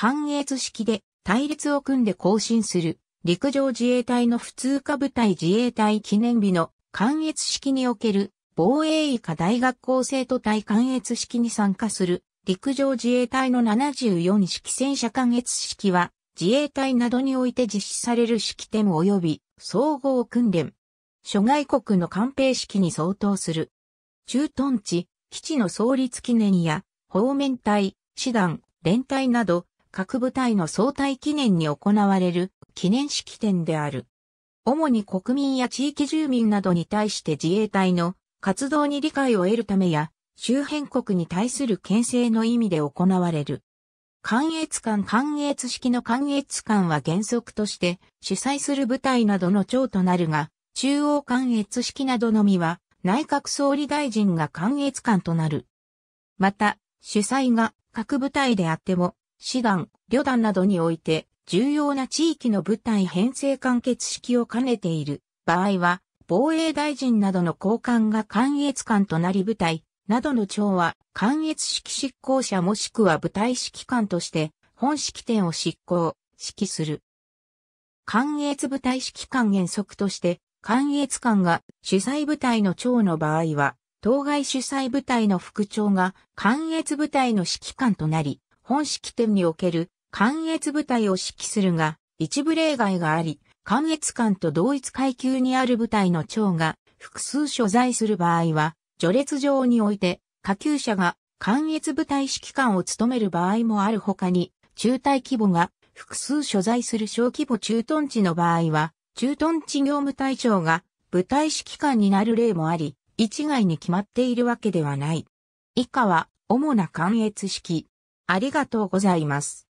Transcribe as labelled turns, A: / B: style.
A: 関越式で隊列を組んで行進する陸上自衛隊の普通科部隊自衛隊記念日の関越式における防衛医科大学校生徒隊関越式に参加する陸上自衛隊の74式戦車関越式は自衛隊などにおいて実施される式典及び総合訓練。諸外国の官兵式に相当する。駐屯地、基地の創立記念や、方面隊、師団、連隊など、各部隊の総体記念に行われる記念式典である。主に国民や地域住民などに対して自衛隊の活動に理解を得るためや、周辺国に対する牽制の意味で行われる。関越艦関越式の関越艦は原則として主催する部隊などの長となるが、中央関越式などのみは内閣総理大臣が関越艦となる。また、主催が各部隊であっても師団、旅団などにおいて、重要な地域の部隊編成完結式を兼ねている場合は、防衛大臣などの高官が関越官となり部隊などの長は関越式執行者もしくは部隊指揮官として本式典を執行、指揮する。関越部隊指揮官原則として関越官が主催部隊の長の場合は、当該主催部隊の副長が関越部隊の指揮官となり、本式典における関越部隊を指揮するが、一部例外があり、関越間と同一階級にある部隊の長が複数所在する場合は、序列上において、下級者が関越部隊指揮官を務める場合もある他に、中隊規模が複数所在する小規模駐屯地の場合は、駐屯地業務隊長が部隊指揮官になる例もあり、一概に決まっているわけではない。以下は主な関越式。ありがとうございます。